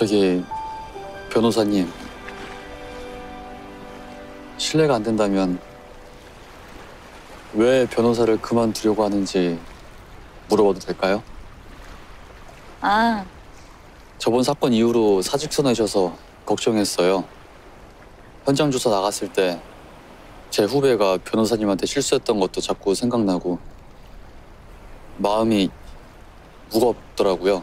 저기 변호사님 신뢰가 안 된다면 왜 변호사를 그만두려고 하는지 물어봐도 될까요? 아, 저번 사건 이후로 사직서 내셔서 걱정했어요. 현장 조사 나갔을 때 제 후배가 변호사님한테 실수했던 것도 자꾸 생각나고 마음이 무겁더라고요.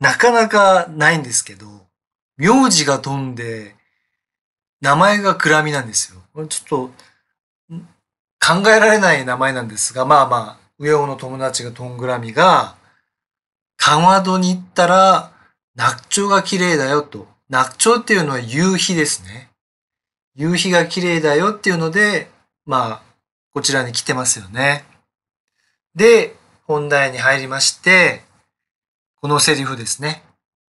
なかなかないんですけど、名字が飛んで、名前が暗みなんですよ。ちょっと、考えられない名前なんですが、まあまあ、上尾の友達がトングラミが、川戸に行ったら、泣くチが綺麗だよと。泣くチっていうのは夕日ですね。夕日が綺麗だよっていうので、まあ、こちらに来てますよね。で、本題に入りまして、このセリフですね。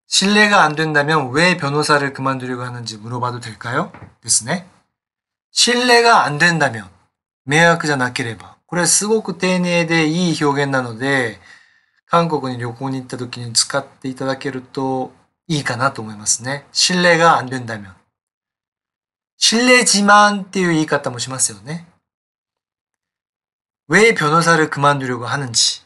신뢰が안된다면왜변호사를그만두려고하는지물어봐도될까요ですね。신뢰が안된다면迷惑じゃなければ。これはすごく丁寧でいい表現なので、韓国に旅行に行った時に使っていただけるといいかなと思いますね。信頼が안된다 면。 信頼自慢っていう言い方もしますよね。왜변호사를그만두려고하는지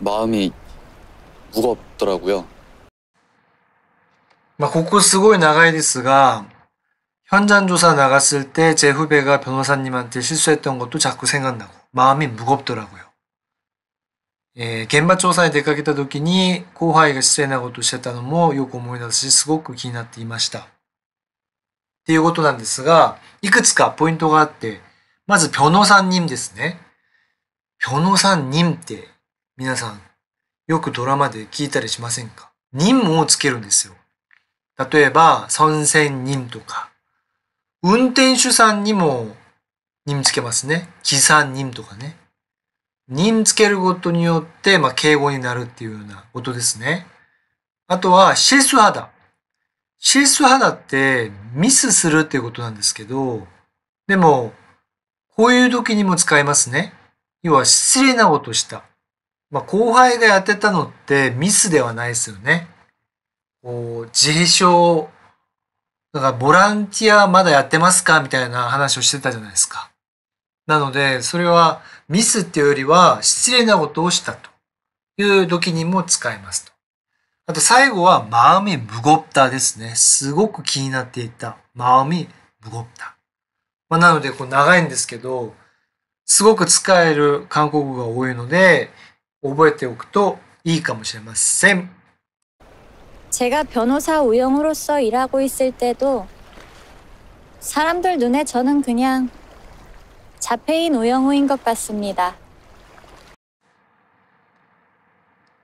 마음이무겁더라고요막곡고쓰고의나가이리스가현장조사나갔을때제후배가변호사님한테실수했던것도자꾸생각나고마음이무겁더라고요え現場調査に出かけた時に後輩が失礼なことをしてたのもよく思い出すし、すごく気になっていました。っていうことなんですが、いくつかポイントがあって、まず、변호사님ですね。변호사님って皆さん、よくドラマで聞いたりしませんか任務をつけるんですよ。例えば、参戦人とか、運転手さんにも任つけますね。持参人とかね。任つけることによって、まあ、敬語になるっていうようなことですね。あとは、シェス肌。シェス肌ってミスするっていうことなんですけど、でも、こういう時にも使えますね。要は、失礼なことした。まあ、後輩がやってたのってミスではないですよね。こう、自閉症、だからボランティアまだやってますかみたいな話をしてたじゃないですか。なので、それはミスっていうよりは失礼なことをしたという時にも使えますと。あと最後は、マーミムゴプタですね。すごく気になっていた。マーミムゴプタ。まあ、なので、こう長いんですけど、すごく使える韓国語が多いので、覚えておくといいかもしれません。 제가 변호사 우영으로서 일하고 있을 때도 사람들 눈에 저는 그냥 자폐인 우영우인 것 같습니다.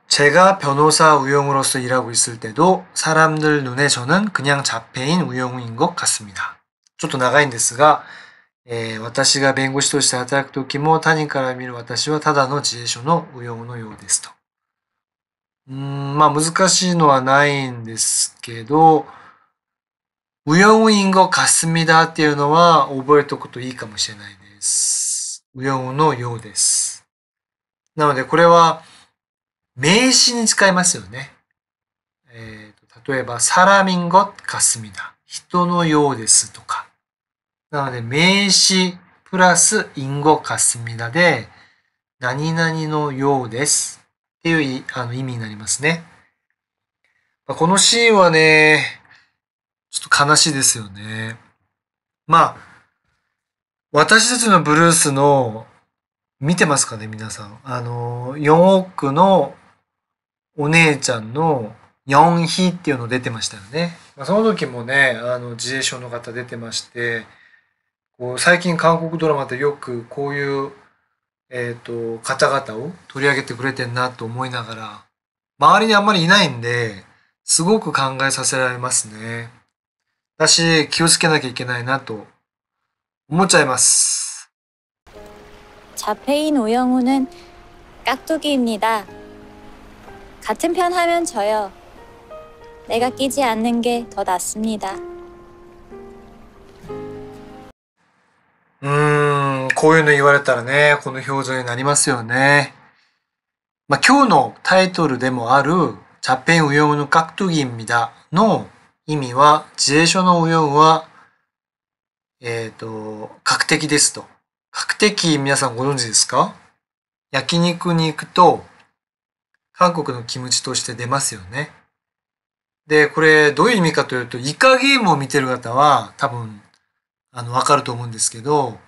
제가 변호사 우영으로서 일하고 있을 때도 사람들 눈에 저는 그냥 자폐인 우영우인 것 같습니다. ちょ나가長いんです えー、私が弁護士として働くときも他人から見る私はただの自衛所のよ用のようですと。うん、まあ難しいのはないんですけど、右用因すみだっていうのは覚えておくといいかもしれないです。ようのようです。なのでこれは名詞に使いますよね。えーと、例えば、サラミンゴみだ。人のようですとか。なので、名詞プラス因語かすみだで、何々のようですっていうあの意味になりますね。このシーンはね、ちょっと悲しいですよね。まあ、私たちのブルースの、見てますかね、皆さん。あの、4億のお姉ちゃんの4匹っていうの出てましたよね。まあ、その時もね、あの、自衛省の方出てまして、こう最近韓国ドラマでよくこういう、えーと、方々を取り上げてくれてんなと思いながら周りにあんまりいないんですごく考えさせられますね。私気をつけなきゃいけないなと思っちゃいます。자페인오영우는깍두기입니다같은편하면져요내가끼지않는게더낫습니다こういうの言われたらね、この表情になりますよね。まあ、今日のタイトルでもあるチャペンウヨウの格闘技みだの意味は、自衛書のウヨウは、えっ、ー、と、格的ですと。格的、皆さんご存知ですか焼肉に行くと、韓国のキムチとして出ますよね。で、これどういう意味かというと、イカゲームを見てる方は多分、あの、わかると思うんですけど、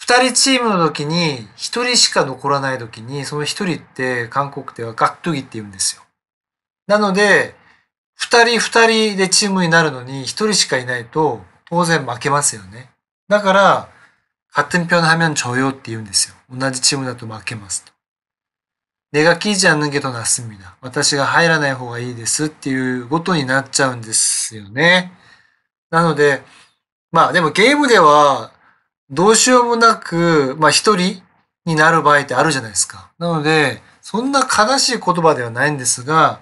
二人チームの時に一人しか残らない時にその一人って韓国ではガットギって言うんですよ。なので二人二人でチームになるのに一人しかいないと当然負けますよね。だから勝같은편하면져요って言うんですよ。同じチームだと負けますと。내가끼지않는게더낫습니 다。 私が入らない方がいいですっていうことになっちゃうんですよね。なので、まあでもゲームではどうしようもなく、まあ一人になる場合ってあるじゃないですか。なので、そんな悲しい言葉ではないんですが、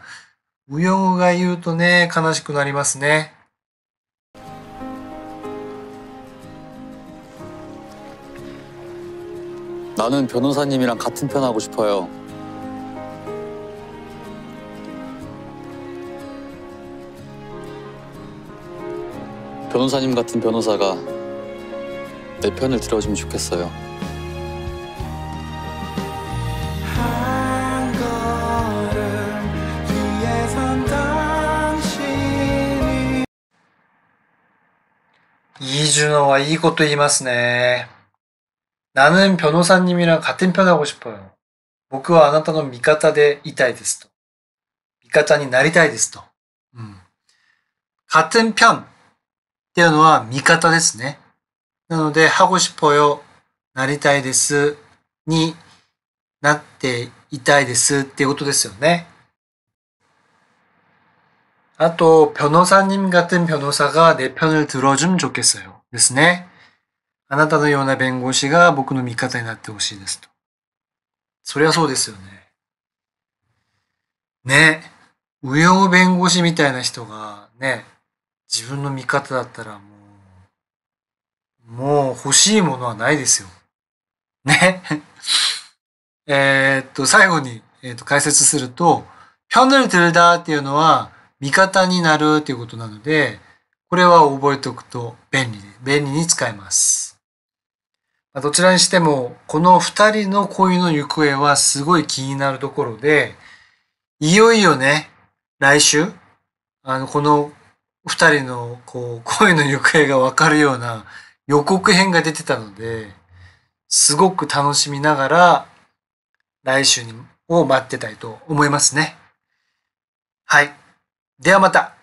うようが言うとね、悲しくなりますね。나는변호사님이랑같은편하고싶어요변호사님같은변호사가내 편을 들어주면 좋겠어요. 이준호와 이것도 이마스네. 나는 변호사님이랑 같은 편 하고 싶어요. 僕はあなたの味方でいたいですと。味方になりたいですと。うん。같은 음. 편っていうのは味方ですね。 なので、ハゴシポよ、なりたいです、になっていたいですっていうことですよね。あと、변호사님같은변호사가내편을들어주면좋겠어요ですね。あなたのような弁護士が僕の味方になってほしいですと。そりゃそうですよね。ね。右翼弁護士みたいな人がね、自分の味方だったらもうもう欲しいものはないですよ。ね。えっと、最後に、えー、っと解説すると、キャンドルトゥルダーっていうのは味方になるっていうことなので、これは覚えておくと便利、で、便利に使えます。どちらにしても、この二人の恋の行方はすごい気になるところで、いよいよね、来週、あの、この二人のこう恋の行方がわかるような予告編が出てたので、すごく楽しみながら、来週を待ってたいと思いますね。はい。ではまた。